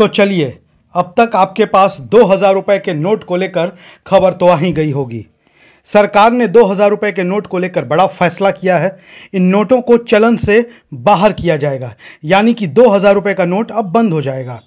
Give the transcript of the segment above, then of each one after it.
तो चलिए अब तक आपके पास दो हज़ार रुपये के नोट को लेकर खबर तो आ ही गई होगी सरकार ने दो हज़ार रुपये के नोट को लेकर बड़ा फैसला किया है इन नोटों को चलन से बाहर किया जाएगा यानी कि दो हज़ार रुपये का नोट अब बंद हो जाएगा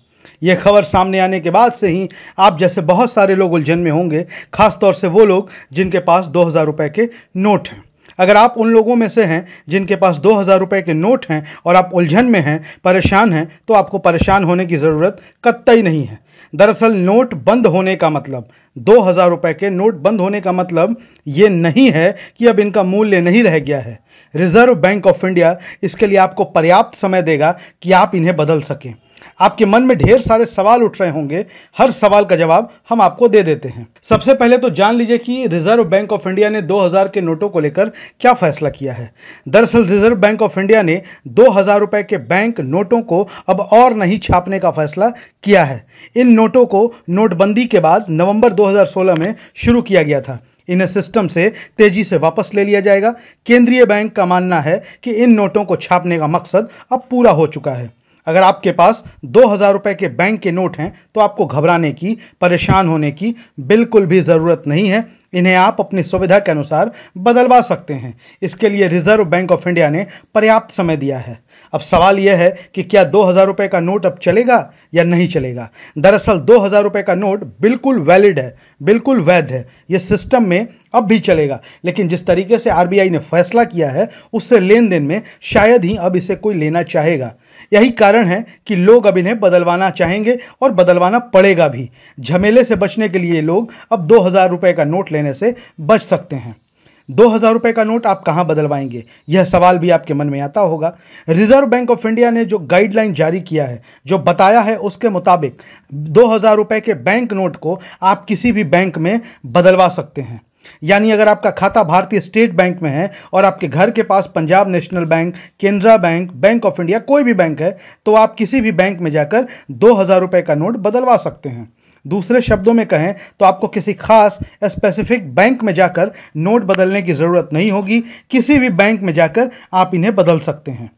ये खबर सामने आने के बाद से ही आप जैसे बहुत सारे लोग उलझन में होंगे खासतौर से वो लोग जिनके पास दो हज़ार रुपये के नोट हैं अगर आप उन लोगों में से हैं जिनके पास दो हज़ार रुपये के नोट हैं और आप उलझन में हैं परेशान हैं तो आपको परेशान होने की ज़रूरत कतई नहीं है दरअसल नोट बंद होने का मतलब दो हज़ार रुपये के नोट बंद होने का मतलब ये नहीं है कि अब इनका मूल्य नहीं रह गया है रिजर्व बैंक ऑफ इंडिया इसके लिए आपको पर्याप्त समय देगा कि आप इन्हें बदल सकें आपके मन में ढेर सारे सवाल उठ रहे होंगे हर सवाल का जवाब हम आपको दे देते हैं सबसे पहले तो जान लीजिए कि रिजर्व बैंक ऑफ इंडिया ने 2000 के नोटों को लेकर क्या फैसला किया है दरअसल रिजर्व बैंक ऑफ इंडिया ने दो हजार रुपए के बैंक नोटों को अब और नहीं छापने का फैसला किया है इन नोटों को नोटबंदी के बाद नवंबर 2016 में शुरू किया गया था इन्हें सिस्टम से तेजी से वापस ले लिया जाएगा केंद्रीय बैंक का मानना है कि इन नोटों को छापने का मकसद अब पूरा हो चुका है अगर आपके पास दो हज़ार रुपये के बैंक के नोट हैं तो आपको घबराने की परेशान होने की बिल्कुल भी ज़रूरत नहीं है इन्हें आप अपनी सुविधा के अनुसार बदलवा सकते हैं इसके लिए रिजर्व बैंक ऑफ इंडिया ने पर्याप्त समय दिया है अब सवाल यह है कि क्या दो हज़ार रुपये का नोट अब चलेगा या नहीं चलेगा दरअसल दो हज़ार रुपये का नोट बिल्कुल वैलिड है बिल्कुल वैध है ये सिस्टम में अब भी चलेगा लेकिन जिस तरीके से आरबीआई ने फैसला किया है उससे लेन देन में शायद ही अब इसे कोई लेना चाहेगा यही कारण है कि लोग अब इन्हें बदलवाना चाहेंगे और बदलवाना पड़ेगा भी झमेले से बचने के लिए लोग अब दो हज़ार रुपये का नोट लेने से बच सकते हैं दो हज़ार रुपये का नोट आप कहाँ बदलवाएंगे यह सवाल भी आपके मन में आता होगा रिजर्व बैंक ऑफ इंडिया ने जो गाइडलाइन जारी किया है जो बताया है उसके मुताबिक दो हज़ार रुपये के बैंक नोट को आप किसी भी बैंक में बदलवा सकते हैं यानी अगर आपका खाता भारतीय स्टेट बैंक में है और आपके घर के पास Punjab national bank Canara bank bank of India कोई भी बैंक है तो आप किसी भी बैंक में जाकर दो हज़ार रुपये का नोट बदलवा सकते हैं दूसरे शब्दों में कहें तो आपको किसी खास स्पेसिफिक बैंक में जाकर नोट बदलने की ज़रूरत नहीं होगी किसी भी बैंक में जाकर आप इन्हें बदल सकते हैं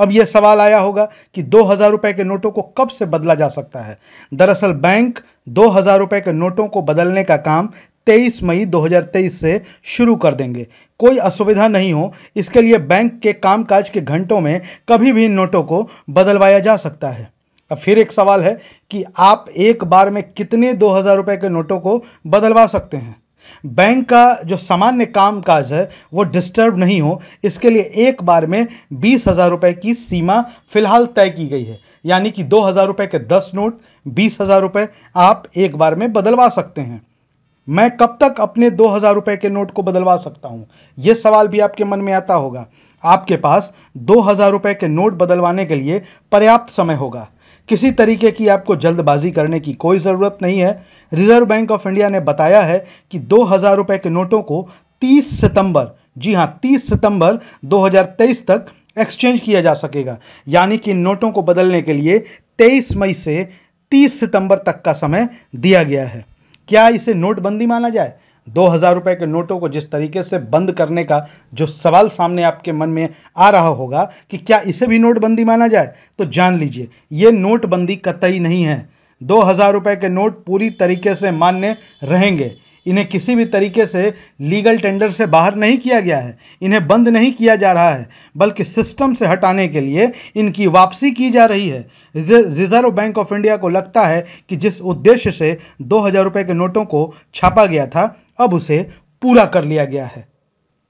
अब यह सवाल आया होगा कि दो हज़ार रुपये के नोटों को कब से बदला जा सकता है दरअसल बैंक दो हज़ार रुपये के नोटों को बदलने का काम तेईस मई 2023 से शुरू कर देंगे कोई असुविधा नहीं हो इसके लिए बैंक के कामकाज के घंटों में कभी भी नोटों को बदलवाया जा सकता है अब फिर एक सवाल है कि आप एक बार में कितने दो हज़ार रुपये के नोटों को बदलवा सकते हैं बैंक का जो सामान्य कामकाज है वो डिस्टर्ब नहीं हो इसके लिए एक बार में बीस हज़ार रुपये की सीमा फिलहाल तय की गई है यानी कि दो हज़ार रुपये के दस नोट बीस हज़ार रुपये आप एक बार में बदलवा सकते हैं मैं कब तक अपने दो हज़ार रुपये के नोट को बदलवा सकता हूँ ये सवाल भी आपके मन में आता होगा आपके पास दो हज़ार रुपये के नोट बदलवाने के लिए पर्याप्त समय होगा किसी तरीके की आपको जल्दबाजी करने की कोई ज़रूरत नहीं है रिजर्व बैंक ऑफ इंडिया ने बताया है कि दो हज़ार रुपये के नोटों को 30 सितंबर जी हाँ 30 सितंबर 2023 तक एक्सचेंज किया जा सकेगा यानी कि नोटों को बदलने के लिए 23 मई से 30 सितंबर तक का समय दिया गया है क्या इसे नोटबंदी माना जाए दो हज़ार रुपए के नोटों को जिस तरीके से बंद करने का जो सवाल सामने आपके मन में आ रहा होगा कि क्या इसे भी नोटबंदी माना जाए तो जान लीजिए ये नोटबंदी कतई नहीं है दो हज़ार रुपए के नोट पूरी तरीके से मान्य रहेंगे इन्हें किसी भी तरीके से लीगल टेंडर से बाहर नहीं किया गया है इन्हें बंद नहीं किया जा रहा है बल्कि सिस्टम से हटाने के लिए इनकी वापसी की जा रही है रिजर्व बैंक ऑफ इंडिया को लगता है कि जिस उद्देश्य से दो हज़ार रुपये के नोटों को छापा गया था अब उसे पूरा कर लिया गया है